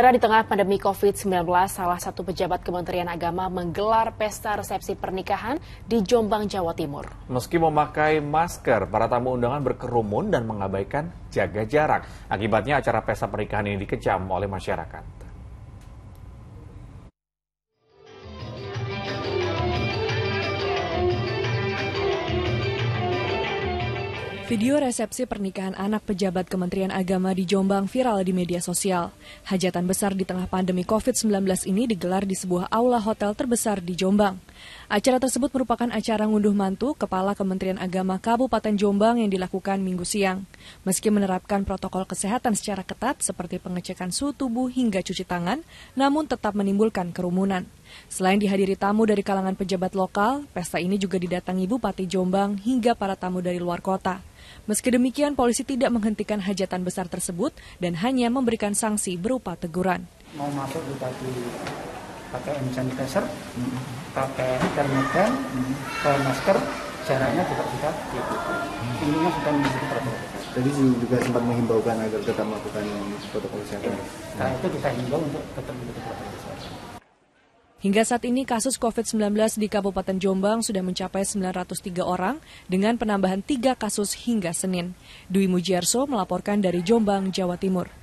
Karena di tengah pandemi COVID-19, salah satu pejabat Kementerian Agama menggelar pesta resepsi pernikahan di Jombang, Jawa Timur. Meski memakai masker, para tamu undangan berkerumun dan mengabaikan jaga jarak. Akibatnya acara pesta pernikahan ini dikecam oleh masyarakat. Video resepsi pernikahan anak pejabat Kementerian Agama di Jombang viral di media sosial. Hajatan besar di tengah pandemi COVID-19 ini digelar di sebuah aula hotel terbesar di Jombang. Acara tersebut merupakan acara ngunduh mantu Kepala Kementerian Agama Kabupaten Jombang yang dilakukan minggu siang. Meski menerapkan protokol kesehatan secara ketat seperti pengecekan suhu tubuh hingga cuci tangan, namun tetap menimbulkan kerumunan. Selain dihadiri tamu dari kalangan pejabat lokal, pesta ini juga didatangi Bupati Jombang hingga para tamu dari luar kota. Meski demikian, polisi tidak menghentikan hajatan besar tersebut dan hanya memberikan sanksi berupa teguran. Mau masuk Bupati pakai hand sanitizer, pakai termogen, pakai masker, jaraknya juga tidak diikuti. Ininya sudah menjadi protokol. Jadi juga sempat menghimbaukan agar tetap melakukan protokol kesehatan. Nah, itu kita himbau untuk tetap menjadi protokol Hingga saat ini kasus COVID-19 di Kabupaten Jombang sudah mencapai 903 orang dengan penambahan 3 kasus hingga Senin. Dwi Mujiarso melaporkan dari Jombang, Jawa Timur.